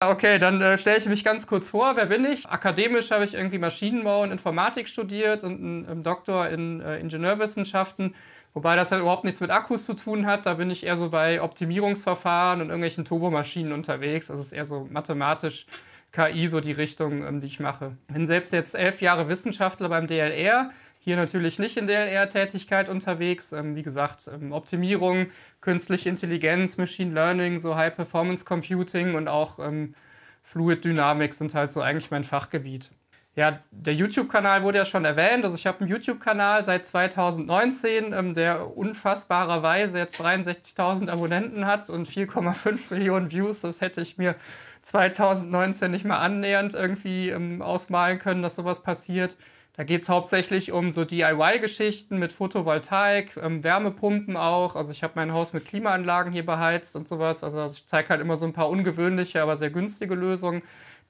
Okay, dann äh, stelle ich mich ganz kurz vor. Wer bin ich? Akademisch habe ich irgendwie Maschinenbau und Informatik studiert und einen, einen ähm, Doktor in äh, Ingenieurwissenschaften. Wobei das halt überhaupt nichts mit Akkus zu tun hat. Da bin ich eher so bei Optimierungsverfahren und irgendwelchen Turbomaschinen unterwegs. Das ist eher so mathematisch KI, so die Richtung, ähm, die ich mache. Bin selbst jetzt elf Jahre Wissenschaftler beim DLR hier natürlich nicht in dlr tätigkeit unterwegs. Ähm, wie gesagt, ähm, Optimierung, künstliche Intelligenz, Machine Learning, so High-Performance-Computing und auch ähm, Fluid Dynamics sind halt so eigentlich mein Fachgebiet. Ja, der YouTube-Kanal wurde ja schon erwähnt. Also ich habe einen YouTube-Kanal seit 2019, ähm, der unfassbarerweise jetzt 63.000 Abonnenten hat und 4,5 Millionen Views. Das hätte ich mir 2019 nicht mal annähernd irgendwie ähm, ausmalen können, dass sowas passiert. Da geht es hauptsächlich um so DIY-Geschichten mit Photovoltaik, ähm, Wärmepumpen auch. Also ich habe mein Haus mit Klimaanlagen hier beheizt und sowas. Also ich zeige halt immer so ein paar ungewöhnliche, aber sehr günstige Lösungen,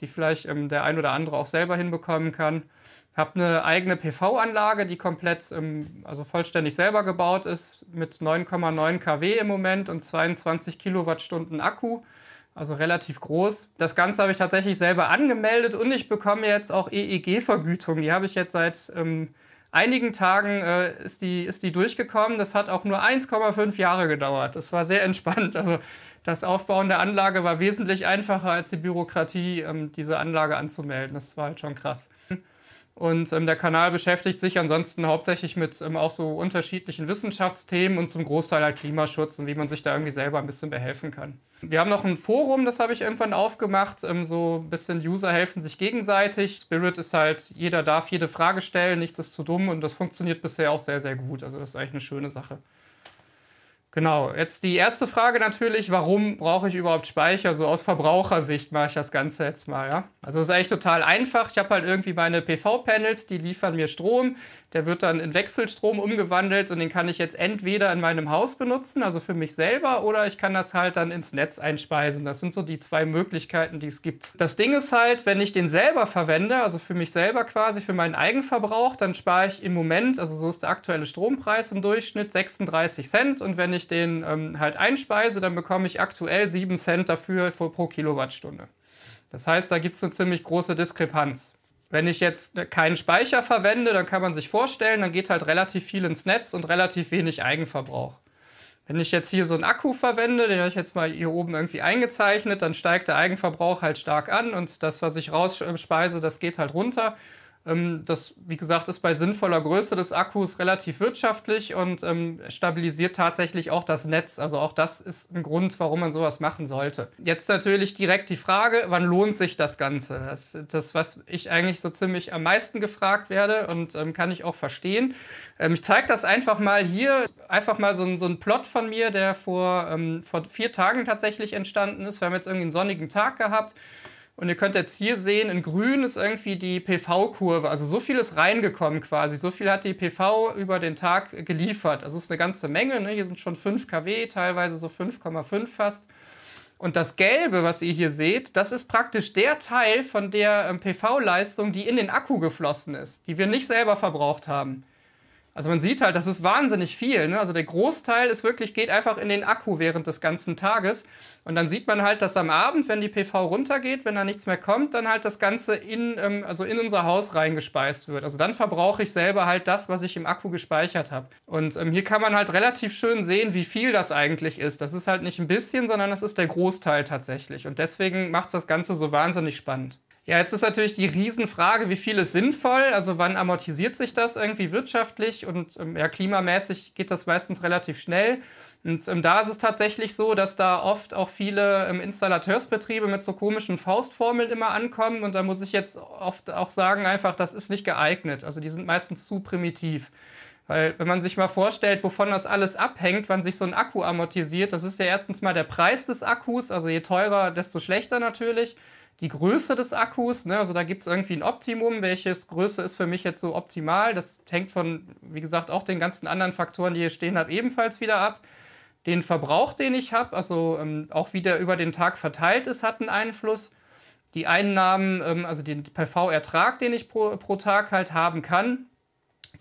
die vielleicht ähm, der ein oder andere auch selber hinbekommen kann. Ich Habe eine eigene PV-Anlage, die komplett, ähm, also vollständig selber gebaut ist, mit 9,9 kW im Moment und 22 Kilowattstunden Akku. Also relativ groß. Das Ganze habe ich tatsächlich selber angemeldet und ich bekomme jetzt auch EEG-Vergütung. Die habe ich jetzt seit ähm, einigen Tagen äh, ist, die, ist die durchgekommen. Das hat auch nur 1,5 Jahre gedauert. Das war sehr entspannt. Also das Aufbauen der Anlage war wesentlich einfacher als die Bürokratie, ähm, diese Anlage anzumelden. Das war halt schon krass. Und ähm, der Kanal beschäftigt sich ansonsten hauptsächlich mit ähm, auch so unterschiedlichen Wissenschaftsthemen und zum Großteil halt Klimaschutz und wie man sich da irgendwie selber ein bisschen behelfen kann. Wir haben noch ein Forum, das habe ich irgendwann aufgemacht. Ähm, so ein bisschen User helfen sich gegenseitig. Spirit ist halt, jeder darf jede Frage stellen, nichts ist zu dumm und das funktioniert bisher auch sehr, sehr gut. Also das ist eigentlich eine schöne Sache. Genau, jetzt die erste Frage natürlich, warum brauche ich überhaupt Speicher? So aus Verbrauchersicht mache ich das Ganze jetzt mal, ja. Also ist eigentlich total einfach. Ich habe halt irgendwie meine PV-Panels, die liefern mir Strom. Der wird dann in Wechselstrom umgewandelt und den kann ich jetzt entweder in meinem Haus benutzen, also für mich selber, oder ich kann das halt dann ins Netz einspeisen. Das sind so die zwei Möglichkeiten, die es gibt. Das Ding ist halt, wenn ich den selber verwende, also für mich selber quasi, für meinen Eigenverbrauch, dann spare ich im Moment, also so ist der aktuelle Strompreis im Durchschnitt, 36 Cent. Und wenn ich den ähm, halt einspeise, dann bekomme ich aktuell 7 Cent dafür pro Kilowattstunde. Das heißt, da gibt es eine ziemlich große Diskrepanz. Wenn ich jetzt keinen Speicher verwende, dann kann man sich vorstellen, dann geht halt relativ viel ins Netz und relativ wenig Eigenverbrauch. Wenn ich jetzt hier so einen Akku verwende, den habe ich jetzt mal hier oben irgendwie eingezeichnet, dann steigt der Eigenverbrauch halt stark an und das, was ich rausspeise, äh, das geht halt runter. Ähm, das, wie gesagt, ist bei sinnvoller Größe des Akkus relativ wirtschaftlich und ähm, stabilisiert tatsächlich auch das Netz. Also auch das ist ein Grund, warum man sowas machen sollte. Jetzt natürlich direkt die Frage, wann lohnt sich das Ganze? Das, das was ich eigentlich so ziemlich am meisten gefragt werde und ähm, kann ich auch verstehen. Ähm, ich zeige das einfach mal hier, einfach mal so, ein, so ein Plot von mir, der vor, ähm, vor vier Tagen tatsächlich entstanden ist. Wir haben jetzt irgendwie einen sonnigen Tag gehabt und ihr könnt jetzt hier sehen, in grün ist irgendwie die PV-Kurve. Also so viel ist reingekommen quasi. So viel hat die PV über den Tag geliefert. Also ist eine ganze Menge. Ne? Hier sind schon 5 kW, teilweise so 5,5 fast. Und das Gelbe, was ihr hier seht, das ist praktisch der Teil von der ähm, PV-Leistung, die in den Akku geflossen ist, die wir nicht selber verbraucht haben. Also man sieht halt, das ist wahnsinnig viel. Ne? Also der Großteil ist wirklich, geht einfach in den Akku während des ganzen Tages. Und dann sieht man halt, dass am Abend, wenn die PV runtergeht, wenn da nichts mehr kommt, dann halt das Ganze in, ähm, also in unser Haus reingespeist wird. Also dann verbrauche ich selber halt das, was ich im Akku gespeichert habe. Und ähm, hier kann man halt relativ schön sehen, wie viel das eigentlich ist. Das ist halt nicht ein bisschen, sondern das ist der Großteil tatsächlich. Und deswegen macht es das Ganze so wahnsinnig spannend. Ja, jetzt ist natürlich die Riesenfrage, wie viel ist sinnvoll? Also wann amortisiert sich das irgendwie wirtschaftlich? Und ähm, ja, klimamäßig geht das meistens relativ schnell. Und ähm, da ist es tatsächlich so, dass da oft auch viele ähm, Installateursbetriebe mit so komischen Faustformeln immer ankommen. Und da muss ich jetzt oft auch sagen, einfach, das ist nicht geeignet. Also die sind meistens zu primitiv. Weil wenn man sich mal vorstellt, wovon das alles abhängt, wann sich so ein Akku amortisiert, das ist ja erstens mal der Preis des Akkus. Also je teurer, desto schlechter natürlich die Größe des Akkus. Ne? Also da gibt es irgendwie ein Optimum. Welches Größe ist für mich jetzt so optimal? Das hängt von, wie gesagt, auch den ganzen anderen Faktoren, die hier stehen habe, halt ebenfalls wieder ab. Den Verbrauch, den ich habe, also ähm, auch wie der über den Tag verteilt ist, hat einen Einfluss. Die Einnahmen, ähm, also den PV-Ertrag, den ich pro, pro Tag halt haben kann,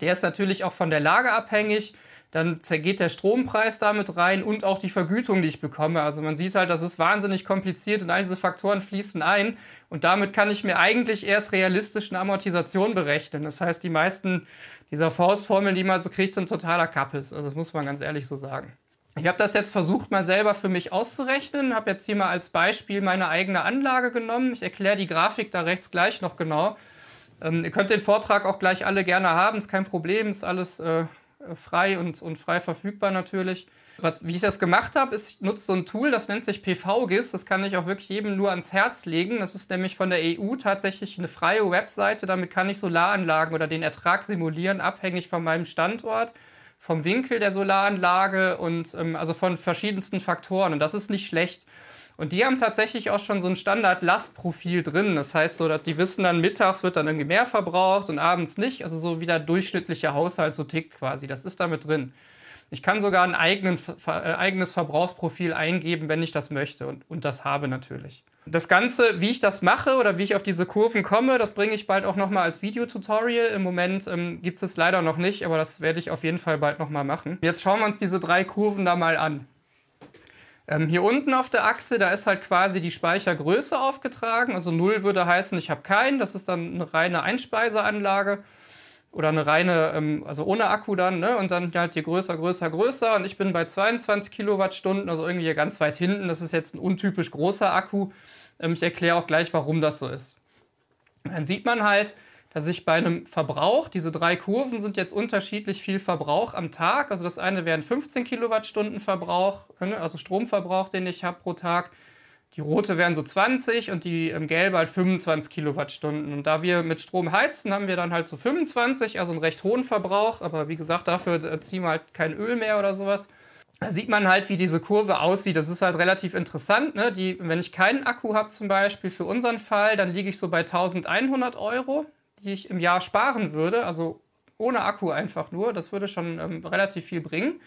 der ist natürlich auch von der Lage abhängig dann zergeht der Strompreis damit rein und auch die Vergütung, die ich bekomme. Also man sieht halt, das ist wahnsinnig kompliziert und all diese Faktoren fließen ein und damit kann ich mir eigentlich erst realistisch eine Amortisation berechnen. Das heißt, die meisten dieser Faustformeln, die man so kriegt, sind totaler Kappes. Also das muss man ganz ehrlich so sagen. Ich habe das jetzt versucht, mal selber für mich auszurechnen, habe jetzt hier mal als Beispiel meine eigene Anlage genommen. Ich erkläre die Grafik da rechts gleich noch genau. Ähm, ihr könnt den Vortrag auch gleich alle gerne haben, ist kein Problem, ist alles äh, äh, frei und, und frei verfügbar natürlich. Was, wie ich das gemacht habe, ist, ich nutze so ein Tool, das nennt sich PVGIS. Das kann ich auch wirklich jedem nur ans Herz legen. Das ist nämlich von der EU tatsächlich eine freie Webseite. Damit kann ich Solaranlagen oder den Ertrag simulieren, abhängig von meinem Standort, vom Winkel der Solaranlage und ähm, also von verschiedensten Faktoren. Und das ist nicht schlecht. Und die haben tatsächlich auch schon so ein Standard-Lastprofil drin. Das heißt, so, dass die wissen dann, mittags wird dann irgendwie mehr verbraucht und abends nicht. Also so wie der durchschnittliche Haushalt so tickt quasi. Das ist damit drin. Ich kann sogar ein eigenen, äh, eigenes Verbrauchsprofil eingeben, wenn ich das möchte und, und das habe natürlich. Das Ganze, wie ich das mache oder wie ich auf diese Kurven komme, das bringe ich bald auch nochmal als Videotutorial. Im Moment ähm, gibt es es leider noch nicht, aber das werde ich auf jeden Fall bald nochmal machen. Jetzt schauen wir uns diese drei Kurven da mal an. Ähm, hier unten auf der Achse, da ist halt quasi die Speichergröße aufgetragen. Also 0 würde heißen, ich habe keinen. Das ist dann eine reine Einspeiseanlage oder eine reine, ähm, also ohne Akku dann. Ne? Und dann halt hier größer, größer, größer. Und ich bin bei 22 Kilowattstunden, also irgendwie hier ganz weit hinten. Das ist jetzt ein untypisch großer Akku. Ähm, ich erkläre auch gleich, warum das so ist. Dann sieht man halt, dass ich bei einem Verbrauch, diese drei Kurven sind jetzt unterschiedlich viel Verbrauch am Tag. Also das eine wären 15 Kilowattstunden Verbrauch, ne, also Stromverbrauch, den ich habe pro Tag. Die rote wären so 20 und die ähm, gelbe halt 25 Kilowattstunden. Und da wir mit Strom heizen, haben wir dann halt so 25, also einen recht hohen Verbrauch. Aber wie gesagt, dafür äh, ziehen wir halt kein Öl mehr oder sowas. Da sieht man halt, wie diese Kurve aussieht. Das ist halt relativ interessant. Ne? Die, wenn ich keinen Akku habe zum Beispiel für unseren Fall, dann liege ich so bei 1100 Euro die ich im Jahr sparen würde, also ohne Akku einfach nur, das würde schon ähm, relativ viel bringen.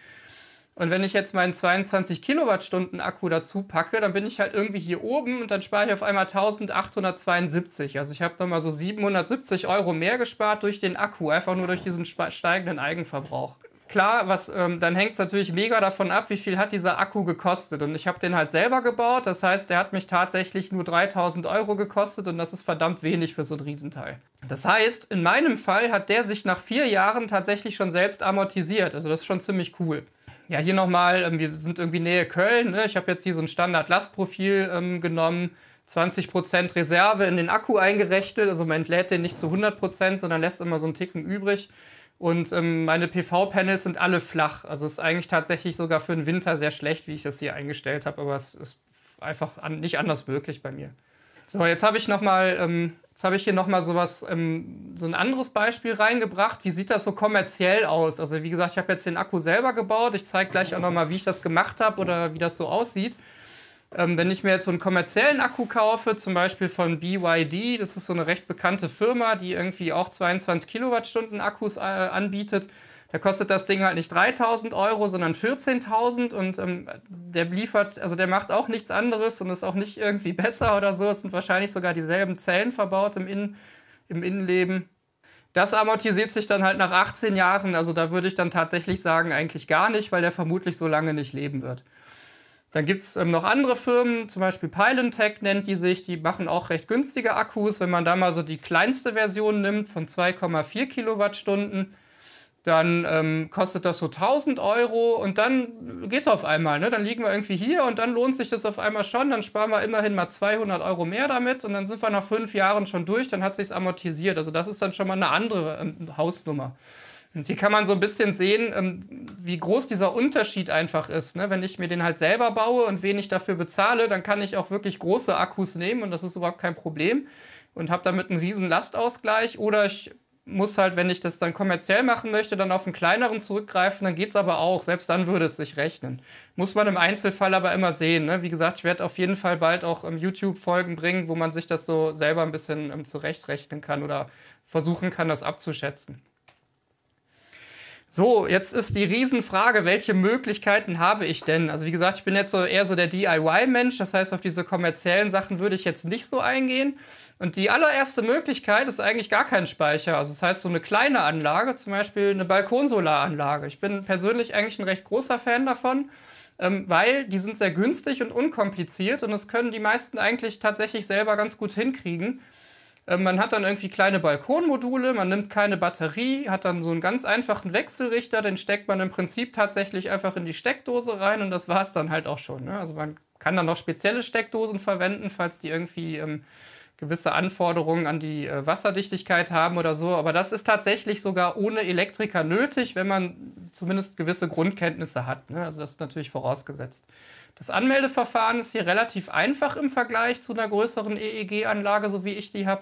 Und wenn ich jetzt meinen 22 Kilowattstunden Akku dazu packe, dann bin ich halt irgendwie hier oben und dann spare ich auf einmal 1872. Also ich habe dann mal so 770 Euro mehr gespart durch den Akku, einfach nur durch diesen steigenden Eigenverbrauch. Klar, was, ähm, dann hängt es natürlich mega davon ab, wie viel hat dieser Akku gekostet. Und ich habe den halt selber gebaut. Das heißt, der hat mich tatsächlich nur 3000 Euro gekostet und das ist verdammt wenig für so ein Riesenteil. Das heißt, in meinem Fall hat der sich nach vier Jahren tatsächlich schon selbst amortisiert. Also das ist schon ziemlich cool. Ja, hier nochmal, ähm, wir sind irgendwie Nähe Köln. Ne? Ich habe jetzt hier so ein Standard-Lastprofil ähm, genommen. 20% Reserve in den Akku eingerechnet. Also man entlädt den nicht zu 100%, sondern lässt immer so einen Ticken übrig. Und ähm, meine PV-Panels sind alle flach. Also es ist eigentlich tatsächlich sogar für den Winter sehr schlecht, wie ich das hier eingestellt habe. Aber es ist einfach an, nicht anders möglich bei mir. So, jetzt habe ich nochmal, ähm, jetzt habe ich hier nochmal sowas, ähm, so ein anderes Beispiel reingebracht. Wie sieht das so kommerziell aus? Also wie gesagt, ich habe jetzt den Akku selber gebaut. Ich zeige gleich auch nochmal, wie ich das gemacht habe oder wie das so aussieht. Ähm, wenn ich mir jetzt so einen kommerziellen Akku kaufe, zum Beispiel von BYD, das ist so eine recht bekannte Firma, die irgendwie auch 22 Kilowattstunden Akkus äh, anbietet, da kostet das Ding halt nicht 3000 Euro, sondern 14.000 und ähm, der liefert, also der macht auch nichts anderes und ist auch nicht irgendwie besser oder so. Es sind wahrscheinlich sogar dieselben Zellen verbaut im, Innen, im Innenleben. Das amortisiert sich dann halt nach 18 Jahren, also da würde ich dann tatsächlich sagen, eigentlich gar nicht, weil der vermutlich so lange nicht leben wird. Dann gibt es ähm, noch andere Firmen, zum Beispiel Pylentech nennt die sich, die machen auch recht günstige Akkus. Wenn man da mal so die kleinste Version nimmt von 2,4 Kilowattstunden, dann ähm, kostet das so 1000 Euro und dann geht es auf einmal. Ne? Dann liegen wir irgendwie hier und dann lohnt sich das auf einmal schon. Dann sparen wir immerhin mal 200 Euro mehr damit und dann sind wir nach fünf Jahren schon durch. Dann hat es amortisiert. Also das ist dann schon mal eine andere ähm, Hausnummer. Und hier kann man so ein bisschen sehen, ähm, wie groß dieser Unterschied einfach ist. Ne? Wenn ich mir den halt selber baue und wenig dafür bezahle, dann kann ich auch wirklich große Akkus nehmen und das ist überhaupt kein Problem und habe damit einen riesen Lastausgleich. Oder ich muss halt, wenn ich das dann kommerziell machen möchte, dann auf einen kleineren zurückgreifen, dann geht es aber auch. Selbst dann würde es sich rechnen. Muss man im Einzelfall aber immer sehen. Ne? Wie gesagt, ich werde auf jeden Fall bald auch ähm, YouTube-Folgen bringen, wo man sich das so selber ein bisschen ähm, zurechtrechnen kann oder versuchen kann, das abzuschätzen. So, jetzt ist die Riesenfrage, welche Möglichkeiten habe ich denn? Also wie gesagt, ich bin jetzt so eher so der DIY-Mensch, das heißt, auf diese kommerziellen Sachen würde ich jetzt nicht so eingehen. Und die allererste Möglichkeit ist eigentlich gar kein Speicher. Also das heißt, so eine kleine Anlage, zum Beispiel eine Balkonsolaranlage. Ich bin persönlich eigentlich ein recht großer Fan davon ähm, weil die sind sehr günstig und unkompliziert und das können die meisten eigentlich tatsächlich selber ganz gut hinkriegen. Äh, man hat dann irgendwie kleine Balkonmodule, man nimmt keine Batterie, hat dann so einen ganz einfachen Wechselrichter, den steckt man im Prinzip tatsächlich einfach in die Steckdose rein und das war es dann halt auch schon. Ne? Also man kann dann noch spezielle Steckdosen verwenden, falls die irgendwie ähm, gewisse Anforderungen an die äh, Wasserdichtigkeit haben oder so. Aber das ist tatsächlich sogar ohne Elektriker nötig, wenn man zumindest gewisse Grundkenntnisse hat. Ne? Also das ist natürlich vorausgesetzt. Das Anmeldeverfahren ist hier relativ einfach im Vergleich zu einer größeren EEG-Anlage, so wie ich die habe.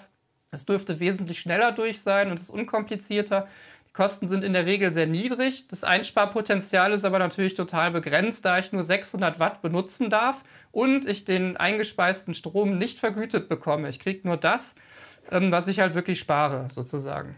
Es dürfte wesentlich schneller durch sein und ist unkomplizierter. Die Kosten sind in der Regel sehr niedrig. Das Einsparpotenzial ist aber natürlich total begrenzt, da ich nur 600 Watt benutzen darf und ich den eingespeisten Strom nicht vergütet bekomme. Ich kriege nur das, ähm, was ich halt wirklich spare, sozusagen.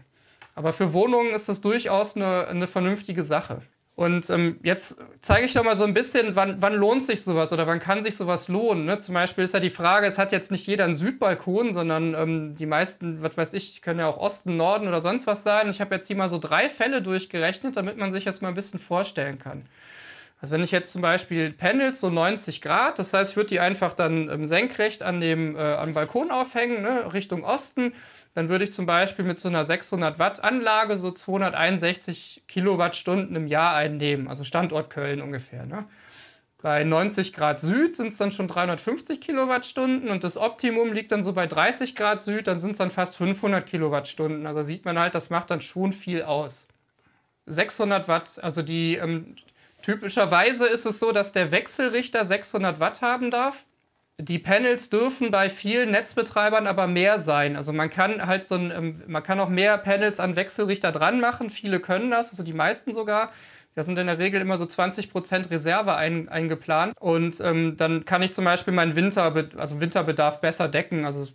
Aber für Wohnungen ist das durchaus eine, eine vernünftige Sache. Und ähm, jetzt zeige ich doch mal so ein bisschen, wann, wann, lohnt sich sowas oder wann kann sich sowas lohnen. Ne? Zum Beispiel ist ja die Frage, es hat jetzt nicht jeder einen Südbalkon, sondern ähm, die meisten, was weiß ich, können ja auch Osten, Norden oder sonst was sein. Ich habe jetzt hier mal so drei Fälle durchgerechnet, damit man sich das mal ein bisschen vorstellen kann. Also wenn ich jetzt zum Beispiel Panels so 90 Grad, das heißt, ich würde die einfach dann ähm, senkrecht an dem äh, an Balkon aufhängen, ne? Richtung Osten dann würde ich zum Beispiel mit so einer 600 Watt Anlage so 261 Kilowattstunden im Jahr einnehmen, also Standort Köln ungefähr. Ne? Bei 90 Grad Süd sind es dann schon 350 Kilowattstunden und das Optimum liegt dann so bei 30 Grad Süd, dann sind es dann fast 500 Kilowattstunden. Also sieht man halt, das macht dann schon viel aus. 600 Watt, also die ähm, typischerweise ist es so, dass der Wechselrichter 600 Watt haben darf die Panels dürfen bei vielen Netzbetreibern aber mehr sein. Also man kann halt so ein, ähm, man kann auch mehr Panels an Wechselrichter dran machen. Viele können das, also die meisten sogar. Da sind in der Regel immer so 20% Reserve ein, eingeplant. Und ähm, dann kann ich zum Beispiel meinen Winter, also Winterbedarf besser decken. Also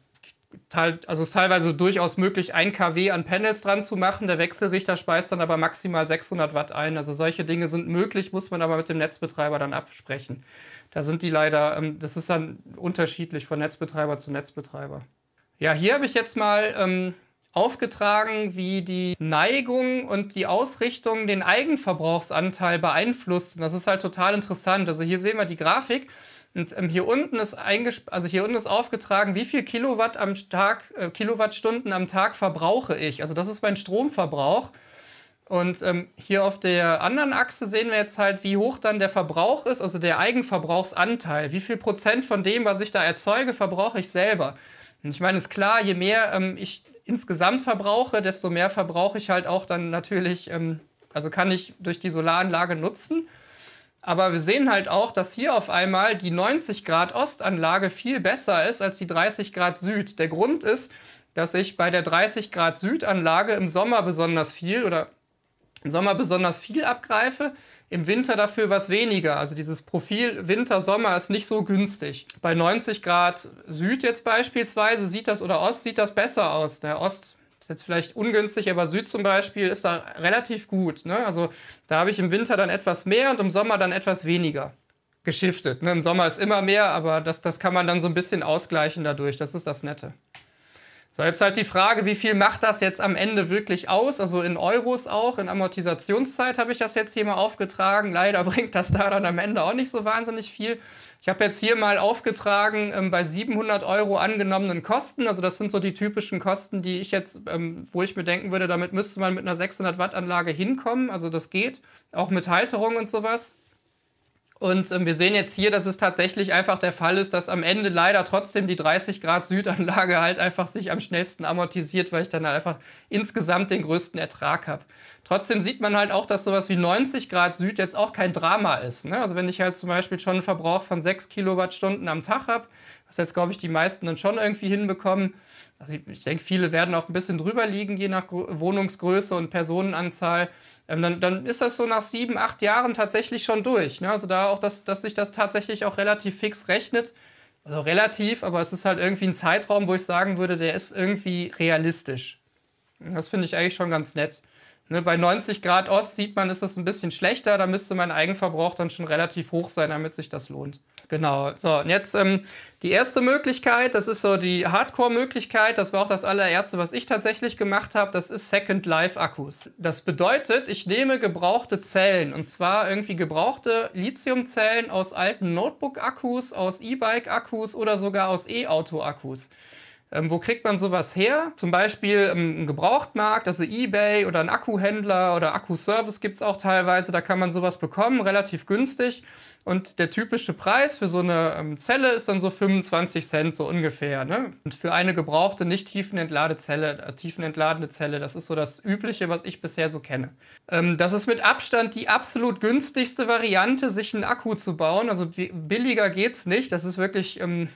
also ist teilweise durchaus möglich, 1 kW an Panels dran zu machen. Der Wechselrichter speist dann aber maximal 600 Watt ein. Also solche Dinge sind möglich, muss man aber mit dem Netzbetreiber dann absprechen. Da sind die leider, ähm, das ist dann unterschiedlich von Netzbetreiber zu Netzbetreiber. Ja, hier habe ich jetzt mal ähm, aufgetragen, wie die Neigung und die Ausrichtung den Eigenverbrauchsanteil beeinflusst. Und das ist halt total interessant. Also hier sehen wir die Grafik. Und ähm, hier unten ist also hier unten ist aufgetragen, wie viel Kilowatt am Tag, äh, Kilowattstunden am Tag verbrauche ich. Also das ist mein Stromverbrauch. Und ähm, hier auf der anderen Achse sehen wir jetzt halt, wie hoch dann der Verbrauch ist, also der Eigenverbrauchsanteil. Wie viel Prozent von dem, was ich da erzeuge, verbrauche ich selber. Und ich meine, ist klar, je mehr ähm, ich insgesamt verbrauche, desto mehr verbrauche ich halt auch dann natürlich, ähm, also kann ich durch die Solaranlage nutzen. Aber wir sehen halt auch, dass hier auf einmal die 90 Grad Ostanlage viel besser ist als die 30 Grad Süd. Der Grund ist, dass ich bei der 30 Grad Südanlage im Sommer besonders viel oder im Sommer besonders viel abgreife, im Winter dafür was weniger. Also dieses Profil Winter-Sommer ist nicht so günstig. Bei 90 Grad Süd jetzt beispielsweise sieht das oder Ost sieht das besser aus. Der Ost ist jetzt vielleicht ungünstig, aber Süd zum Beispiel ist da relativ gut. Ne? Also da habe ich im Winter dann etwas mehr und im Sommer dann etwas weniger geschiftet. Ne? Im Sommer ist immer mehr, aber das, das kann man dann so ein bisschen ausgleichen dadurch. Das ist das Nette. So, jetzt halt die Frage, wie viel macht das jetzt am Ende wirklich aus? Also in Euros auch, in Amortisationszeit habe ich das jetzt hier mal aufgetragen. Leider bringt das da dann am Ende auch nicht so wahnsinnig viel. Ich habe jetzt hier mal aufgetragen, ähm, bei 700 Euro angenommenen Kosten, also das sind so die typischen Kosten, die ich jetzt, ähm, wo ich mir denken würde, damit müsste man mit einer 600 Watt Anlage hinkommen, also das geht, auch mit Halterung und sowas. Und ähm, wir sehen jetzt hier, dass es tatsächlich einfach der Fall ist, dass am Ende leider trotzdem die 30 Grad Südanlage halt einfach sich am schnellsten amortisiert, weil ich dann halt einfach insgesamt den größten Ertrag habe. Trotzdem sieht man halt auch, dass sowas wie 90 Grad Süd jetzt auch kein Drama ist. Ne? Also wenn ich halt zum Beispiel schon einen Verbrauch von 6 Kilowattstunden am Tag habe, was jetzt glaube ich die meisten dann schon irgendwie hinbekommen, also ich, ich denke, viele werden auch ein bisschen drüber liegen, je nach Gr Wohnungsgröße und Personenanzahl ähm, dann, dann ist das so nach sieben, acht Jahren tatsächlich schon durch. Ne? Also da auch, dass, dass sich das tatsächlich auch relativ fix rechnet. Also relativ, aber es ist halt irgendwie ein Zeitraum, wo ich sagen würde, der ist irgendwie realistisch. Das finde ich eigentlich schon ganz nett. Ne, bei 90 Grad Ost sieht man, ist das ein bisschen schlechter. Da müsste mein Eigenverbrauch dann schon relativ hoch sein, damit sich das lohnt. Genau. So, und jetzt ähm, die erste Möglichkeit, das ist so die Hardcore-Möglichkeit, das war auch das allererste, was ich tatsächlich gemacht habe, das ist Second Life-Akkus. Das bedeutet, ich nehme gebrauchte Zellen und zwar irgendwie gebrauchte Lithiumzellen aus alten Notebook-Akkus, aus E-Bike-Akkus oder sogar aus E-Auto-Akkus. Ähm, wo kriegt man sowas her? Zum Beispiel ähm, ein Gebrauchtmarkt, also Ebay oder ein Akkuhändler oder Akkuservice gibt es auch teilweise, da kann man sowas bekommen, relativ günstig. Und der typische Preis für so eine ähm, Zelle ist dann so 25 Cent, so ungefähr. Ne? Und für eine gebrauchte, nicht tiefenentladene Zelle, äh, tiefenentladene Zelle, das ist so das Übliche, was ich bisher so kenne. Ähm, das ist mit Abstand die absolut günstigste Variante, sich einen Akku zu bauen. Also billiger geht's nicht. Das ist wirklich ähm,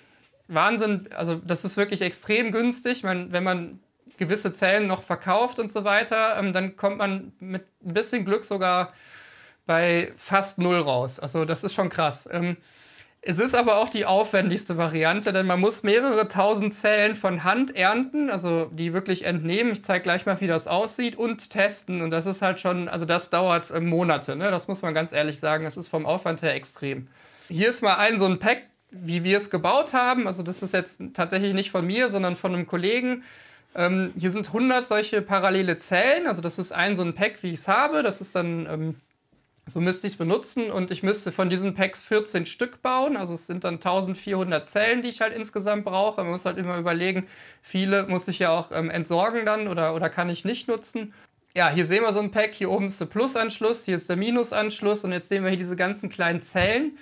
Wahnsinn. Also, das ist wirklich extrem günstig. Man, wenn man gewisse Zellen noch verkauft und so weiter, ähm, dann kommt man mit ein bisschen Glück sogar bei fast null raus. Also das ist schon krass. Ähm, es ist aber auch die aufwendigste Variante, denn man muss mehrere tausend Zellen von Hand ernten, also die wirklich entnehmen. Ich zeige gleich mal, wie das aussieht und testen. Und das ist halt schon, also das dauert äh, Monate, ne? das muss man ganz ehrlich sagen. Das ist vom Aufwand her extrem. Hier ist mal ein so ein Pack, wie wir es gebaut haben. Also das ist jetzt tatsächlich nicht von mir, sondern von einem Kollegen. Ähm, hier sind 100 solche parallele Zellen. Also das ist ein so ein Pack, wie ich es habe. Das ist dann... Ähm, so müsste ich es benutzen und ich müsste von diesen Packs 14 Stück bauen. Also es sind dann 1400 Zellen, die ich halt insgesamt brauche. Man muss halt immer überlegen, viele muss ich ja auch ähm, entsorgen dann oder, oder kann ich nicht nutzen. Ja, hier sehen wir so ein Pack. Hier oben ist der Plusanschluss, hier ist der Minusanschluss und jetzt sehen wir hier diese ganzen kleinen Zellen.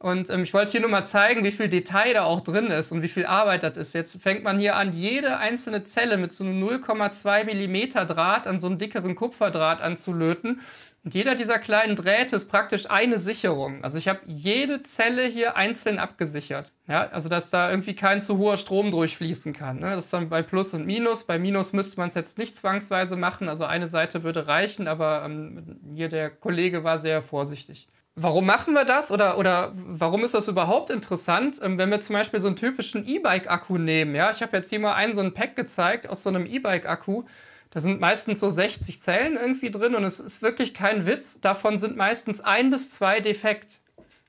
Und ähm, ich wollte hier nur mal zeigen, wie viel Detail da auch drin ist und wie viel Arbeit das ist. Jetzt fängt man hier an, jede einzelne Zelle mit so einem 0,2 mm Draht an so einem dickeren Kupferdraht anzulöten. Und jeder dieser kleinen Drähte ist praktisch eine Sicherung. Also ich habe jede Zelle hier einzeln abgesichert. Ja, also dass da irgendwie kein zu hoher Strom durchfließen kann. Ne? Das ist dann bei Plus und Minus. Bei Minus müsste man es jetzt nicht zwangsweise machen. Also eine Seite würde reichen, aber ähm, hier der Kollege war sehr vorsichtig. Warum machen wir das oder, oder warum ist das überhaupt interessant, ähm, wenn wir zum Beispiel so einen typischen E-Bike-Akku nehmen? Ja, ich habe jetzt hier mal einen so ein Pack gezeigt aus so einem E-Bike-Akku. Da sind meistens so 60 Zellen irgendwie drin und es ist wirklich kein Witz. Davon sind meistens ein bis zwei defekt.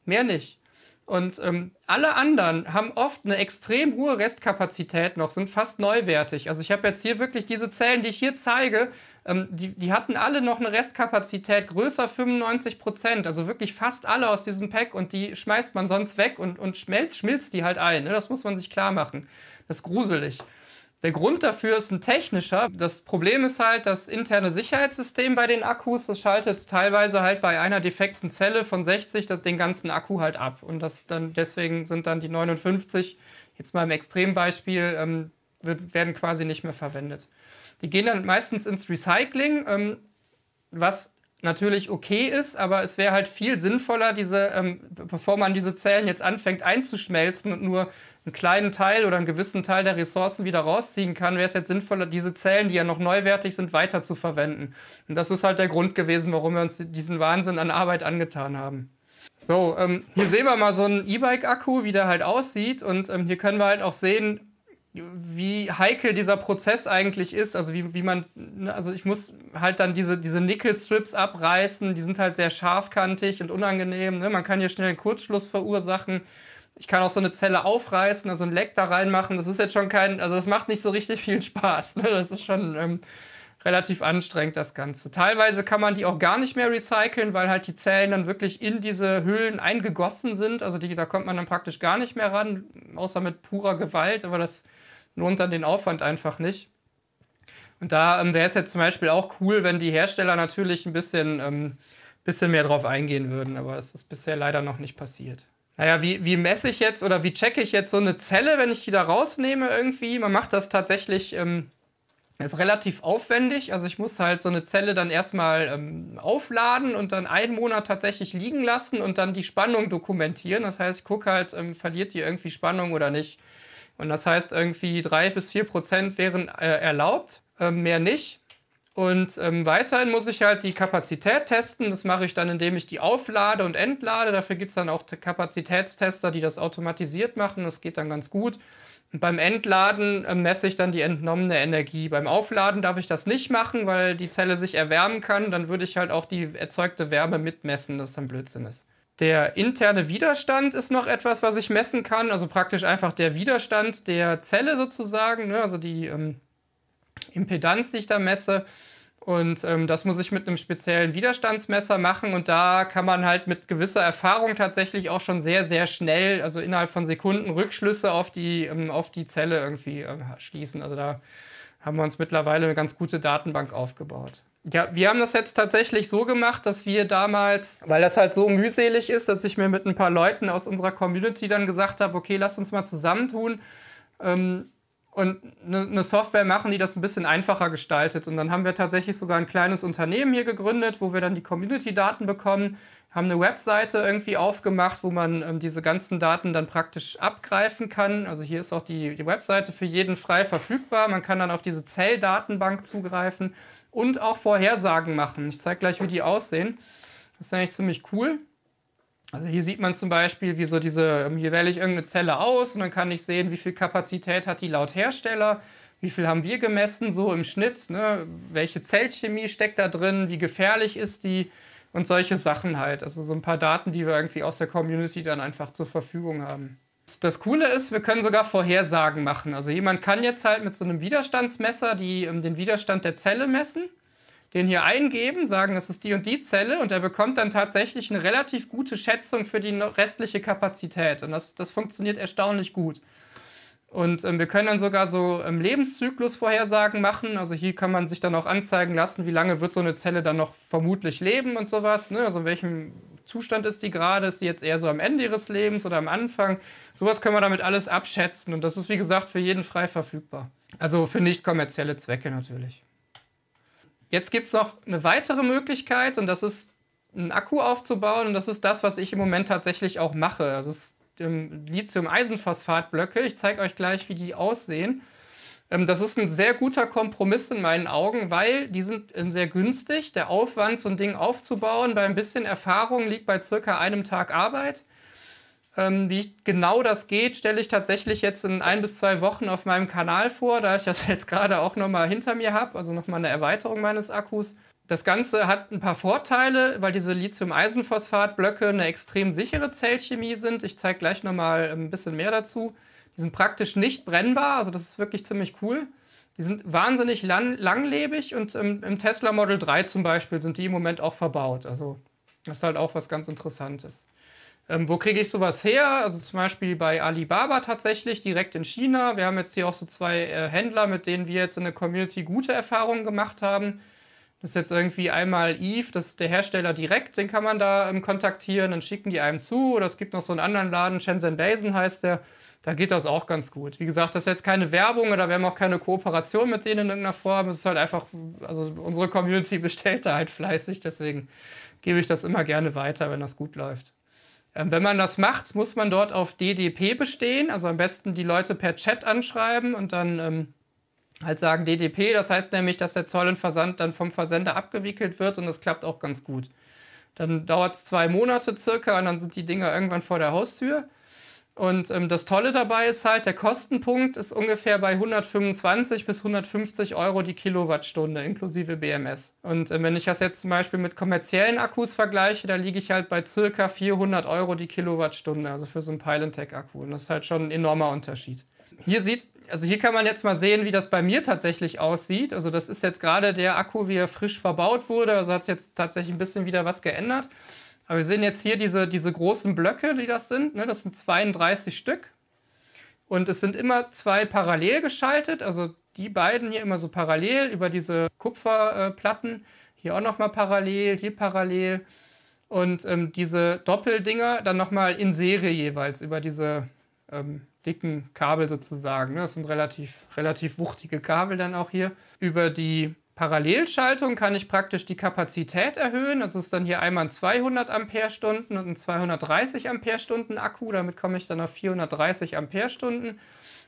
Mehr nicht. Und ähm, alle anderen haben oft eine extrem hohe Restkapazität noch, sind fast neuwertig. Also ich habe jetzt hier wirklich diese Zellen, die ich hier zeige, ähm, die, die hatten alle noch eine Restkapazität größer 95 Prozent, also wirklich fast alle aus diesem Pack und die schmeißt man sonst weg und, und schmelzt, schmilzt die halt ein. Ne? Das muss man sich klar machen. Das ist gruselig. Der Grund dafür ist ein technischer. Das Problem ist halt das interne Sicherheitssystem bei den Akkus. Das schaltet teilweise halt bei einer defekten Zelle von 60 das, den ganzen Akku halt ab. Und das dann, deswegen sind dann die 59, jetzt mal im Extrembeispiel, ähm, werden quasi nicht mehr verwendet. Die gehen dann meistens ins Recycling, ähm, was natürlich okay ist, aber es wäre halt viel sinnvoller, diese, ähm, bevor man diese Zellen jetzt anfängt einzuschmelzen und nur einen kleinen Teil oder einen gewissen Teil der Ressourcen wieder rausziehen kann, wäre es jetzt sinnvoller, diese Zellen, die ja noch neuwertig sind, weiter zu verwenden. Und das ist halt der Grund gewesen, warum wir uns diesen Wahnsinn an Arbeit angetan haben. So, ähm, hier sehen wir mal so einen E-Bike-Akku, wie der halt aussieht. Und ähm, hier können wir halt auch sehen, wie heikel dieser Prozess eigentlich ist, also wie, wie man, ne, also ich muss halt dann diese, diese Nickelstrips abreißen, die sind halt sehr scharfkantig und unangenehm, ne? man kann hier schnell einen Kurzschluss verursachen, ich kann auch so eine Zelle aufreißen, also ein Leck da reinmachen, das ist jetzt schon kein, also das macht nicht so richtig viel Spaß, ne? das ist schon ähm, relativ anstrengend das Ganze. Teilweise kann man die auch gar nicht mehr recyceln, weil halt die Zellen dann wirklich in diese Hüllen eingegossen sind, also die, da kommt man dann praktisch gar nicht mehr ran, außer mit purer Gewalt, aber das lohnt dann den Aufwand einfach nicht. Und da ähm, wäre es jetzt zum Beispiel auch cool, wenn die Hersteller natürlich ein bisschen, ähm, bisschen mehr drauf eingehen würden, aber das ist bisher leider noch nicht passiert. Naja, wie, wie messe ich jetzt oder wie checke ich jetzt so eine Zelle, wenn ich die da rausnehme irgendwie? Man macht das tatsächlich, ähm, ist relativ aufwendig. Also ich muss halt so eine Zelle dann erstmal ähm, aufladen und dann einen Monat tatsächlich liegen lassen und dann die Spannung dokumentieren. Das heißt, ich gucke halt, ähm, verliert die irgendwie Spannung oder nicht. Und das heißt, irgendwie drei bis vier Prozent wären äh, erlaubt, äh, mehr nicht. Und ähm, weiterhin muss ich halt die Kapazität testen. Das mache ich dann, indem ich die auflade und entlade. Dafür gibt es dann auch Kapazitätstester, die das automatisiert machen. Das geht dann ganz gut. Und beim Entladen äh, messe ich dann die entnommene Energie. Beim Aufladen darf ich das nicht machen, weil die Zelle sich erwärmen kann. Dann würde ich halt auch die erzeugte Wärme mitmessen, das dann Blödsinn ist. Der interne Widerstand ist noch etwas, was ich messen kann. Also praktisch einfach der Widerstand der Zelle sozusagen, ne? also die ähm, Impedanz, die ich da messe. Und ähm, das muss ich mit einem speziellen Widerstandsmesser machen. Und da kann man halt mit gewisser Erfahrung tatsächlich auch schon sehr, sehr schnell, also innerhalb von Sekunden, Rückschlüsse auf die, ähm, auf die Zelle irgendwie äh, schließen. Also da haben wir uns mittlerweile eine ganz gute Datenbank aufgebaut. Ja, wir haben das jetzt tatsächlich so gemacht, dass wir damals, weil das halt so mühselig ist, dass ich mir mit ein paar Leuten aus unserer Community dann gesagt habe, okay, lass uns mal zusammentun ähm, und eine ne Software machen, die das ein bisschen einfacher gestaltet. Und dann haben wir tatsächlich sogar ein kleines Unternehmen hier gegründet, wo wir dann die Community-Daten bekommen, haben eine Webseite irgendwie aufgemacht, wo man ähm, diese ganzen Daten dann praktisch abgreifen kann. Also hier ist auch die, die Webseite für jeden frei verfügbar. Man kann dann auf diese Zell-Datenbank zugreifen und auch Vorhersagen machen. Ich zeige gleich, wie die aussehen. Das ist eigentlich ziemlich cool. Also hier sieht man zum Beispiel, wie so diese, ähm, hier wähle ich irgendeine Zelle aus und dann kann ich sehen, wie viel Kapazität hat die laut Hersteller, wie viel haben wir gemessen, so im Schnitt, ne? welche Zellchemie steckt da drin, wie gefährlich ist die und solche Sachen halt. Also so ein paar Daten, die wir irgendwie aus der Community dann einfach zur Verfügung haben das Coole ist, wir können sogar Vorhersagen machen. Also jemand kann jetzt halt mit so einem Widerstandsmesser die, ähm, den Widerstand der Zelle messen, den hier eingeben, sagen, das ist die und die Zelle und er bekommt dann tatsächlich eine relativ gute Schätzung für die restliche Kapazität. Und das, das funktioniert erstaunlich gut. Und ähm, wir können dann sogar so ähm, Lebenszyklusvorhersagen machen. Also hier kann man sich dann auch anzeigen lassen, wie lange wird so eine Zelle dann noch vermutlich leben und sowas. Ne? Also in welchem Zustand ist die gerade? Ist die jetzt eher so am Ende ihres Lebens oder am Anfang? Sowas können wir damit alles abschätzen und das ist, wie gesagt, für jeden frei verfügbar. Also für nicht kommerzielle Zwecke natürlich. Jetzt gibt es noch eine weitere Möglichkeit und das ist, einen Akku aufzubauen und das ist das, was ich im Moment tatsächlich auch mache. Also ähm, Lithium-Eisenphosphat-Blöcke. Ich zeige euch gleich, wie die aussehen. Ähm, das ist ein sehr guter Kompromiss in meinen Augen, weil die sind ähm, sehr günstig. Der Aufwand, so ein Ding aufzubauen, bei ein bisschen Erfahrung liegt bei circa einem Tag Arbeit. Ähm, wie genau das geht, stelle ich tatsächlich jetzt in ein bis zwei Wochen auf meinem Kanal vor, da ich das jetzt gerade auch nochmal hinter mir habe, also nochmal eine Erweiterung meines Akkus. Das Ganze hat ein paar Vorteile, weil diese Lithium-Eisenphosphat-Blöcke eine extrem sichere Zellchemie sind. Ich zeige gleich nochmal ein bisschen mehr dazu. Die sind praktisch nicht brennbar, also das ist wirklich ziemlich cool. Die sind wahnsinnig lang, langlebig und im, ähm, im, Tesla Model 3 zum Beispiel sind die im Moment auch verbaut. Also das ist halt auch was ganz Interessantes. Ähm, wo kriege ich sowas her? Also zum Beispiel bei Alibaba tatsächlich, direkt in China. Wir haben jetzt hier auch so zwei äh, Händler, mit denen wir jetzt in der Community gute Erfahrungen gemacht haben. Das ist jetzt irgendwie einmal Eve, das ist der Hersteller direkt, den kann man da ähm, kontaktieren, dann schicken die einem zu. Oder es gibt noch so einen anderen Laden, Shenzhen Basin heißt der da geht das auch ganz gut. Wie gesagt, das ist jetzt keine Werbung oder wir haben auch keine Kooperation mit denen in irgendeiner Form. Es ist halt einfach, also unsere Community bestellt da halt fleißig, deswegen gebe ich das immer gerne weiter, wenn das gut läuft. Ähm, wenn man das macht, muss man dort auf DDP bestehen, also am besten die Leute per Chat anschreiben und dann ähm, halt sagen DDP. Das heißt nämlich, dass der Zoll und Versand dann vom Versender abgewickelt wird und das klappt auch ganz gut. Dann dauert es zwei Monate circa und dann sind die Dinger irgendwann vor der Haustür. Und ähm, das Tolle dabei ist halt, der Kostenpunkt ist ungefähr bei 125 bis 150 Euro die Kilowattstunde inklusive BMS. Und äh, wenn ich das jetzt zum Beispiel mit kommerziellen Akkus vergleiche, da liege ich halt bei circa 400 Euro die Kilowattstunde, also für so einen Pylentech-Akku. Und das ist halt schon ein enormer Unterschied. Hier sieht, also hier kann man jetzt mal sehen, wie das bei mir tatsächlich aussieht. Also das ist jetzt gerade der Akku, wie er frisch verbaut wurde. Also hat es jetzt tatsächlich ein bisschen wieder was geändert. Aber wir sehen jetzt hier diese, diese großen Blöcke, die das sind. Ne? Das sind 32 Stück. Und es sind immer zwei parallel geschaltet, also die beiden hier immer so parallel über diese Kupferplatten. hier auch nochmal parallel, hier parallel. Und ähm, diese Doppeldinger dann nochmal in Serie jeweils über diese ähm, dicken Kabel sozusagen. Ne? Das sind relativ, relativ wuchtige Kabel dann auch hier. Über die Parallelschaltung kann ich praktisch die Kapazität erhöhen. Das ist dann hier einmal ein 200 Ampere-Stunden und ein 230 Ampere-Stunden Akku. Damit komme ich dann auf 430 Ampere-Stunden.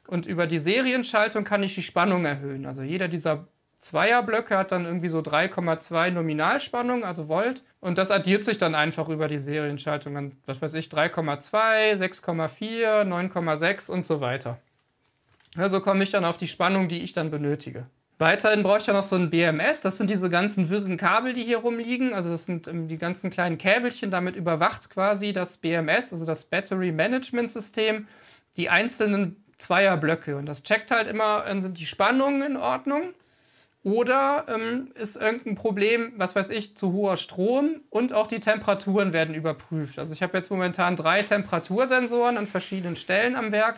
Und über die Serienschaltung kann ich die Spannung erhöhen. Also jeder dieser Zweierblöcke hat dann irgendwie so 3,2 Nominalspannung, also Volt. Und das addiert sich dann einfach über die Serienschaltung. an, was weiß ich, 3,2, 6,4, 9,6 und so weiter. Also komme ich dann auf die Spannung, die ich dann benötige. Weiterhin brauche ich ja noch so ein BMS. Das sind diese ganzen wirren Kabel, die hier rumliegen. Also das sind ähm, die ganzen kleinen Käbelchen. Damit überwacht quasi das BMS, also das Battery Management System, die einzelnen Zweierblöcke. Und das checkt halt immer, äh, sind die Spannungen in Ordnung. Oder ähm, ist irgendein Problem, was weiß ich, zu hoher Strom und auch die Temperaturen werden überprüft. Also ich habe jetzt momentan drei Temperatursensoren an verschiedenen Stellen am Werk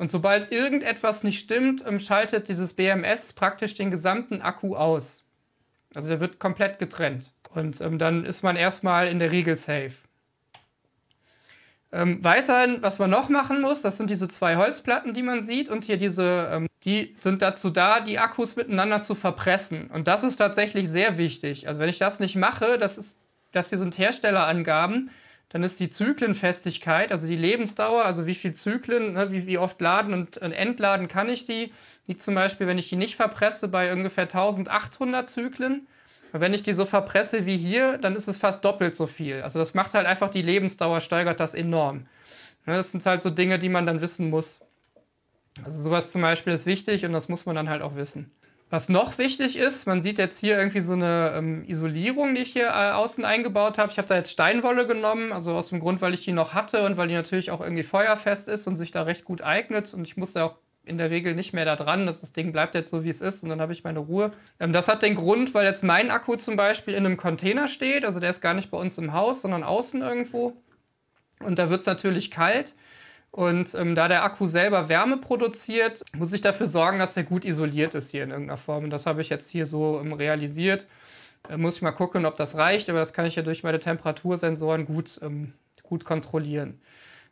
und sobald irgendetwas nicht stimmt, ähm, schaltet dieses BMS praktisch den gesamten Akku aus. Also der wird komplett getrennt. Und ähm, dann ist man erstmal in der Regel safe. Ähm, weiterhin, was man noch machen muss, das sind diese zwei Holzplatten, die man sieht. Und hier diese, ähm, die sind dazu da, die Akkus miteinander zu verpressen. Und das ist tatsächlich sehr wichtig. Also wenn ich das nicht mache, das, ist, das hier sind Herstellerangaben, dann ist die Zyklenfestigkeit, also die Lebensdauer, also wie viel Zyklen, ne, wie, wie oft laden und, und entladen kann ich die, liegt zum Beispiel, wenn ich die nicht verpresse, bei ungefähr 1800 Zyklen. Und wenn ich die so verpresse wie hier, dann ist es fast doppelt so viel. Also das macht halt einfach die Lebensdauer, steigert das enorm. Ne, das sind halt so Dinge, die man dann wissen muss. Also sowas zum Beispiel ist wichtig und das muss man dann halt auch wissen. Was noch wichtig ist, man sieht jetzt hier irgendwie so eine ähm, Isolierung, die ich hier äh, außen eingebaut habe. Ich habe da jetzt Steinwolle genommen, also aus dem Grund, weil ich die noch hatte und weil die natürlich auch irgendwie feuerfest ist und sich da recht gut eignet. Und ich musste auch in der Regel nicht mehr da dran. Das, das Ding bleibt jetzt so, wie es ist und dann habe ich meine Ruhe. Ähm, das hat den Grund, weil jetzt mein Akku zum Beispiel in einem Container steht. Also der ist gar nicht bei uns im Haus, sondern außen irgendwo. Und da wird es natürlich kalt. Und ähm, da der Akku selber Wärme produziert, muss ich dafür sorgen, dass er gut isoliert ist hier in irgendeiner Form. Und das habe ich jetzt hier so ähm, realisiert. Äh, muss ich mal gucken, ob das reicht, aber das kann ich ja durch meine Temperatursensoren gut, ähm, gut kontrollieren.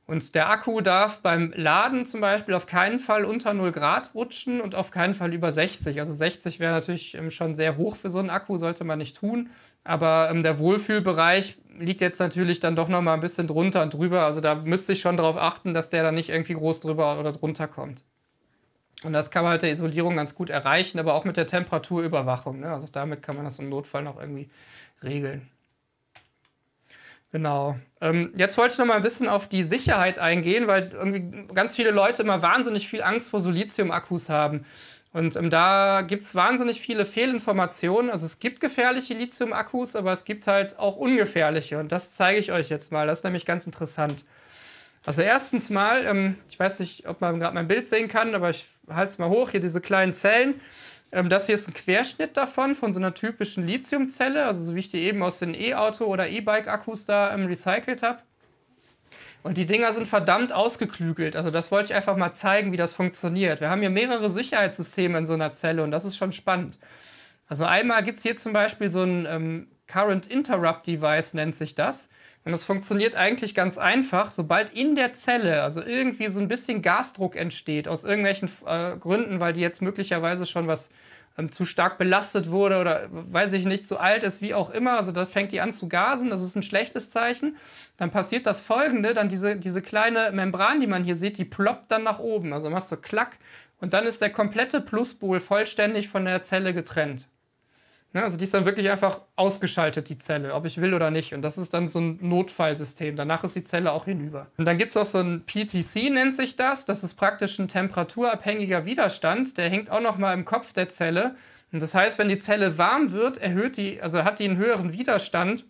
Und der Akku darf beim Laden zum Beispiel auf keinen Fall unter 0 Grad rutschen und auf keinen Fall über 60. Also 60 wäre natürlich ähm, schon sehr hoch für so einen Akku, sollte man nicht tun. Aber ähm, der Wohlfühlbereich liegt jetzt natürlich dann doch nochmal ein bisschen drunter und drüber. Also da müsste ich schon darauf achten, dass der dann nicht irgendwie groß drüber oder drunter kommt. Und das kann man mit der Isolierung ganz gut erreichen, aber auch mit der Temperaturüberwachung. Ne? Also damit kann man das im Notfall noch irgendwie regeln. Genau. Ähm, jetzt wollte ich noch mal ein bisschen auf die Sicherheit eingehen, weil irgendwie ganz viele Leute immer wahnsinnig viel Angst vor Silizium-Akkus haben. Und ähm, da gibt es wahnsinnig viele Fehlinformationen. Also es gibt gefährliche Lithium-Akkus, aber es gibt halt auch ungefährliche. Und das zeige ich euch jetzt mal. Das ist nämlich ganz interessant. Also erstens mal, ähm, ich weiß nicht, ob man gerade mein Bild sehen kann, aber ich halte es mal hoch, hier diese kleinen Zellen. Ähm, das hier ist ein Querschnitt davon, von so einer typischen Lithiumzelle, also so wie ich die eben aus den E-Auto- oder E-Bike-Akkus da ähm, recycelt habe. Und die Dinger sind verdammt ausgeklügelt. Also das wollte ich einfach mal zeigen, wie das funktioniert. Wir haben hier mehrere Sicherheitssysteme in so einer Zelle und das ist schon spannend. Also einmal gibt es hier zum Beispiel so ein ähm, Current Interrupt Device, nennt sich das. Und das funktioniert eigentlich ganz einfach. Sobald in der Zelle, also irgendwie so ein bisschen Gasdruck entsteht, aus irgendwelchen äh, Gründen, weil die jetzt möglicherweise schon was ähm, zu stark belastet wurde oder weiß ich nicht, zu alt ist, wie auch immer, also da fängt die an zu gasen, das ist ein schlechtes Zeichen. Dann passiert das folgende, dann diese, diese kleine Membran, die man hier sieht, die ploppt dann nach oben, also macht so klack und dann ist der komplette Pluspol vollständig von der Zelle getrennt. Ne, also die ist dann wirklich einfach ausgeschaltet, die Zelle, ob ich will oder nicht. Und das ist dann so ein Notfallsystem. Danach ist die Zelle auch hinüber. Und dann gibt es auch so ein PTC, nennt sich das. Das ist praktisch ein temperaturabhängiger Widerstand. Der hängt auch nochmal im Kopf der Zelle. Und das heißt, wenn die Zelle warm wird, erhöht die, also hat die einen höheren Widerstand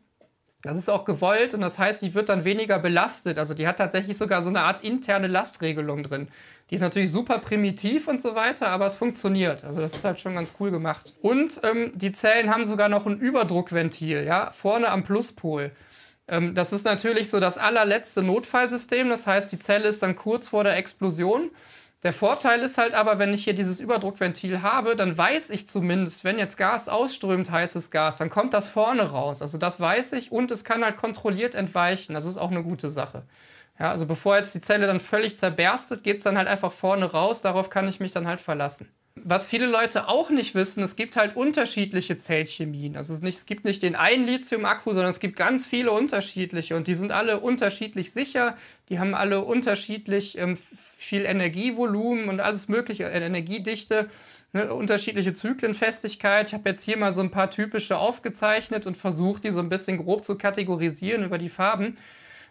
das ist auch gewollt und das heißt, die wird dann weniger belastet. Also die hat tatsächlich sogar so eine Art interne Lastregelung drin. Die ist natürlich super primitiv und so weiter, aber es funktioniert. Also das ist halt schon ganz cool gemacht. Und ähm, die Zellen haben sogar noch ein Überdruckventil, ja, vorne am Pluspol. Ähm, das ist natürlich so das allerletzte Notfallsystem. Das heißt, die Zelle ist dann kurz vor der Explosion der Vorteil ist halt aber, wenn ich hier dieses Überdruckventil habe, dann weiß ich zumindest, wenn jetzt Gas ausströmt, heißes Gas, dann kommt das vorne raus. Also das weiß ich und es kann halt kontrolliert entweichen. Das ist auch eine gute Sache. Ja, also bevor jetzt die Zelle dann völlig zerberstet, geht es dann halt einfach vorne raus. Darauf kann ich mich dann halt verlassen. Was viele Leute auch nicht wissen, es gibt halt unterschiedliche Zellchemien. Also es, nicht, es gibt nicht den einen Lithium-Akku, sondern es gibt ganz viele unterschiedliche und die sind alle unterschiedlich sicher, die haben alle unterschiedlich ähm, viel Energievolumen und alles mögliche, äh, Energiedichte, ne, unterschiedliche Zyklenfestigkeit. Ich habe jetzt hier mal so ein paar typische aufgezeichnet und versucht, die so ein bisschen grob zu kategorisieren über die Farben.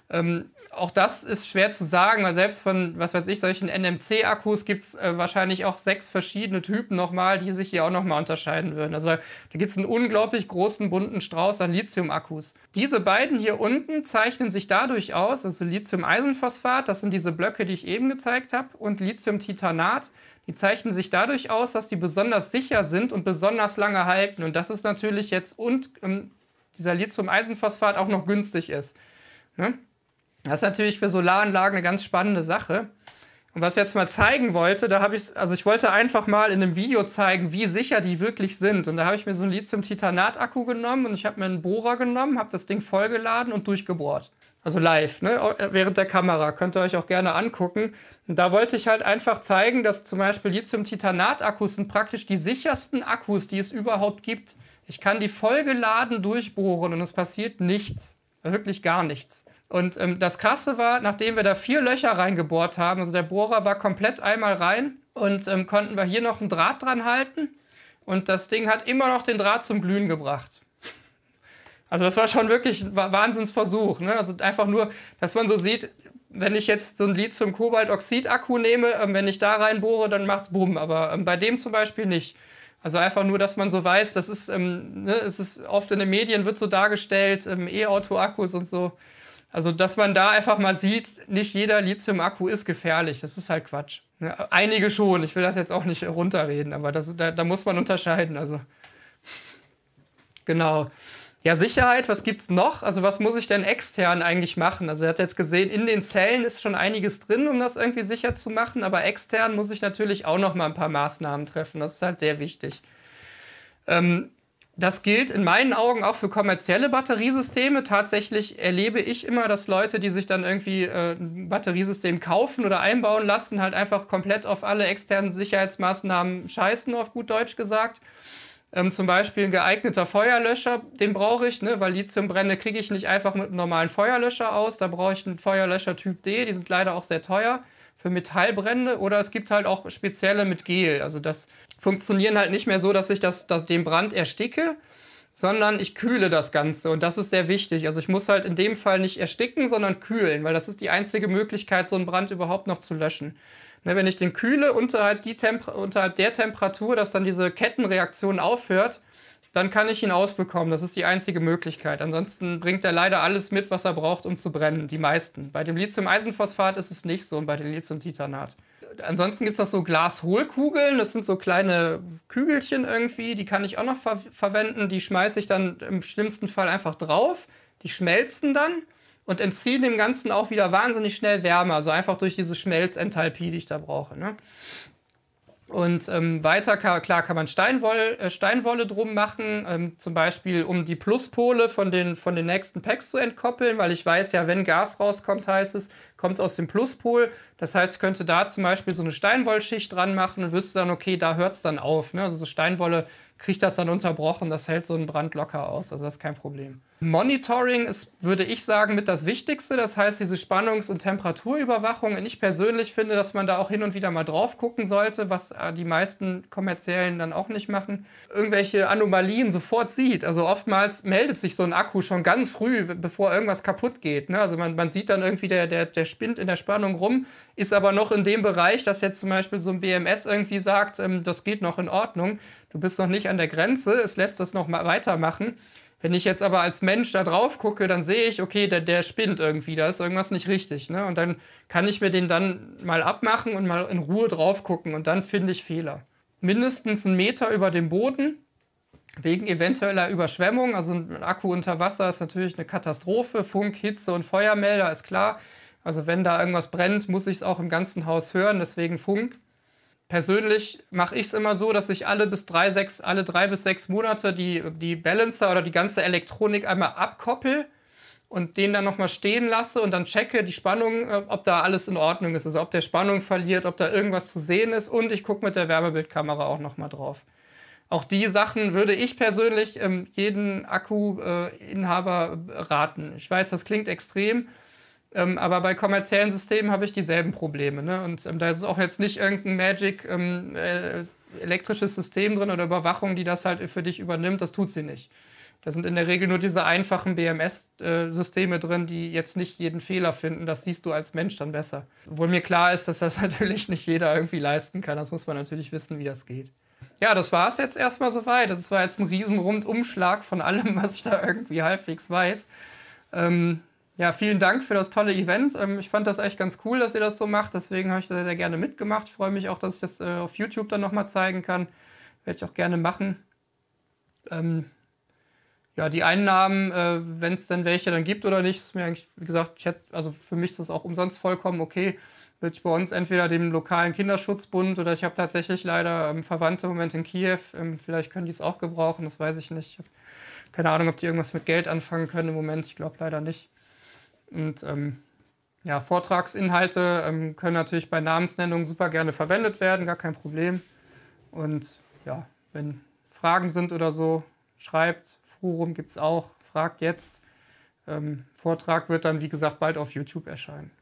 Ähm, auch das ist schwer zu sagen, weil selbst von, was weiß ich, solchen NMC-Akkus gibt es äh, wahrscheinlich auch sechs verschiedene Typen nochmal, die sich hier auch nochmal unterscheiden würden. Also da gibt es einen unglaublich großen, bunten Strauß an Lithium-Akkus. Diese beiden hier unten zeichnen sich dadurch aus, also Lithium-Eisenphosphat, das sind diese Blöcke, die ich eben gezeigt habe, und Lithium-Titanat, die zeichnen sich dadurch aus, dass die besonders sicher sind und besonders lange halten. Und das ist natürlich jetzt und ähm, dieser Lithium-Eisenphosphat auch noch günstig ist. Ne? Das ist natürlich für Solaranlagen eine ganz spannende Sache. Und was ich jetzt mal zeigen wollte, da habe ich, also ich wollte einfach mal in einem Video zeigen, wie sicher die wirklich sind. Und da habe ich mir so einen Lithium-Titanat-Akku genommen und ich habe mir einen Bohrer genommen, habe das Ding vollgeladen und durchgebohrt. Also live, ne? während der Kamera. Könnt ihr euch auch gerne angucken. Und da wollte ich halt einfach zeigen, dass zum Beispiel Lithium-Titanat-Akkus sind praktisch die sichersten Akkus, die es überhaupt gibt. Ich kann die vollgeladen durchbohren und es passiert nichts. Wirklich gar nichts. Und ähm, das Krasse war, nachdem wir da vier Löcher reingebohrt haben, also der Bohrer war komplett einmal rein und ähm, konnten wir hier noch einen Draht dran halten. Und das Ding hat immer noch den Draht zum Glühen gebracht. Also das war schon wirklich ein Wahnsinnsversuch. Ne? Also einfach nur, dass man so sieht, wenn ich jetzt so ein lithium zum Kobaltoxid-Akku nehme, ähm, wenn ich da reinbohre, dann macht es bumm. Aber ähm, bei dem zum Beispiel nicht. Also einfach nur, dass man so weiß, das ist, ähm, ne, es ist oft in den Medien wird so dargestellt, ähm, E-Auto-Akkus und so. Also, dass man da einfach mal sieht, nicht jeder Lithium-Akku ist gefährlich. Das ist halt Quatsch. Einige schon. Ich will das jetzt auch nicht runterreden, aber das, da, da muss man unterscheiden. Also, genau. Ja, Sicherheit, was gibt es noch? Also, was muss ich denn extern eigentlich machen? Also, er hat jetzt gesehen, in den Zellen ist schon einiges drin, um das irgendwie sicher zu machen, aber extern muss ich natürlich auch noch mal ein paar Maßnahmen treffen. Das ist halt sehr wichtig. Ähm, das gilt in meinen Augen auch für kommerzielle Batteriesysteme. Tatsächlich erlebe ich immer, dass Leute, die sich dann irgendwie äh, ein Batteriesystem kaufen oder einbauen lassen, halt einfach komplett auf alle externen Sicherheitsmaßnahmen scheißen, auf gut Deutsch gesagt. Ähm, zum Beispiel ein geeigneter Feuerlöscher, den brauche ich, ne? weil Lithiumbrände kriege ich nicht einfach mit einem normalen Feuerlöscher aus. Da brauche ich einen Feuerlöscher Typ D, die sind leider auch sehr teuer für Metallbrände. Oder es gibt halt auch spezielle mit Gel. Also das funktionieren halt nicht mehr so, dass ich das, das, den Brand ersticke, sondern ich kühle das Ganze und das ist sehr wichtig. Also ich muss halt in dem Fall nicht ersticken, sondern kühlen, weil das ist die einzige Möglichkeit, so einen Brand überhaupt noch zu löschen. Ne, wenn ich den kühle unterhalb, unterhalb der Temperatur, dass dann diese Kettenreaktion aufhört, dann kann ich ihn ausbekommen. Das ist die einzige Möglichkeit. Ansonsten bringt er leider alles mit, was er braucht, um zu brennen. Die meisten. Bei dem Lithium-Eisenphosphat ist es nicht so und bei dem Lithium-Titanat ansonsten gibt es noch so Glashohlkugeln. Das sind so kleine Kügelchen irgendwie. Die kann ich auch noch ver verwenden. Die schmeiße ich dann im schlimmsten Fall einfach drauf. Die schmelzen dann und entziehen dem Ganzen auch wieder wahnsinnig schnell Wärme. Also einfach durch diese Schmelzenthalpie, die ich da brauche. Ne? Und ähm, weiter, kann, klar, kann man Steinwolle, äh, Steinwolle drum machen, ähm, zum Beispiel um die Pluspole von den, von den nächsten Packs zu entkoppeln, weil ich weiß ja, wenn Gas rauskommt, heißt es, kommt es aus dem Pluspol. Das heißt, ich könnte da zum Beispiel so eine Steinwollschicht dran machen und wüsste dann, okay, da hört es dann auf. Ne? Also so Steinwolle kriegt das dann unterbrochen, das hält so einen Brand locker aus. Also das ist kein Problem. Monitoring ist, würde ich sagen, mit das Wichtigste. Das heißt, diese Spannungs- und Temperaturüberwachung. Und ich persönlich finde, dass man da auch hin und wieder mal drauf gucken sollte, was äh, die meisten kommerziellen dann auch nicht machen. Irgendwelche Anomalien sofort sieht. Also oftmals meldet sich so ein Akku schon ganz früh, bevor irgendwas kaputt geht. Ne? Also man, man sieht dann irgendwie, der, der, der spinnt in der Spannung rum, ist aber noch in dem Bereich, dass jetzt zum Beispiel so ein BMS irgendwie sagt, ähm, das geht noch in Ordnung. Du bist noch nicht an der Grenze, es lässt das noch mal weitermachen. Wenn ich jetzt aber als Mensch da drauf gucke, dann sehe ich, okay, der, der spinnt irgendwie, da ist irgendwas nicht richtig. Ne? Und dann kann ich mir den dann mal abmachen und mal in Ruhe drauf gucken und dann finde ich Fehler. Mindestens einen Meter über dem Boden, wegen eventueller Überschwemmung. Also ein Akku unter Wasser ist natürlich eine Katastrophe. Funk, Hitze und Feuermelder ist klar. Also wenn da irgendwas brennt, muss ich es auch im ganzen Haus hören, deswegen Funk persönlich mache ich es immer so, dass ich alle bis drei, sechs, alle drei bis sechs Monate die, die Balancer oder die ganze Elektronik einmal abkoppel und den dann nochmal stehen lasse und dann checke die Spannung, äh, ob da alles in Ordnung ist. Also ob der Spannung verliert, ob da irgendwas zu sehen ist und ich gucke mit der Wärmebildkamera auch nochmal drauf. Auch die Sachen würde ich persönlich ähm, jeden Akkuinhaber äh, raten. Ich weiß, das klingt extrem, ähm, aber bei kommerziellen Systemen habe ich dieselben Probleme. Ne? Und ähm, da ist auch jetzt nicht irgendein Magic ähm, äh, elektrisches System drin oder Überwachung, die das halt für dich übernimmt. Das tut sie nicht. Da sind in der Regel nur diese einfachen BMS-Systeme äh, drin, die jetzt nicht jeden Fehler finden. Das siehst du als Mensch dann besser. Obwohl mir klar ist, dass das natürlich nicht jeder irgendwie leisten kann. Das muss man natürlich wissen, wie das geht. Ja, das war es jetzt erstmal soweit. Das war jetzt ein riesen Rundumschlag von allem, was ich da irgendwie halbwegs weiß. Ähm, ja, vielen Dank für das tolle Event. Ähm, ich fand das echt ganz cool, dass ihr das so macht. Deswegen habe ich da sehr, sehr gerne mitgemacht. Ich freue mich auch, dass ich das äh, auf YouTube dann nochmal zeigen kann. Werde ich auch gerne machen. Ähm, ja, die Einnahmen, äh, wenn es denn welche dann gibt oder nicht, ist mir eigentlich, wie gesagt, hätte, also für mich ist das auch umsonst vollkommen okay. Würde ich bei uns entweder dem lokalen Kinderschutzbund oder ich habe tatsächlich leider ähm, Verwandte im Moment in Kiew. Ähm, vielleicht können die es auch gebrauchen, das weiß ich nicht. Ich keine Ahnung, ob die irgendwas mit Geld anfangen können im Moment. Ich glaube leider nicht. Und ähm, ja, Vortragsinhalte ähm, können natürlich bei Namensnennungen super gerne verwendet werden, gar kein Problem. Und ja, wenn Fragen sind oder so, schreibt. Forum gibt es auch, fragt jetzt. Ähm, Vortrag wird dann, wie gesagt, bald auf YouTube erscheinen.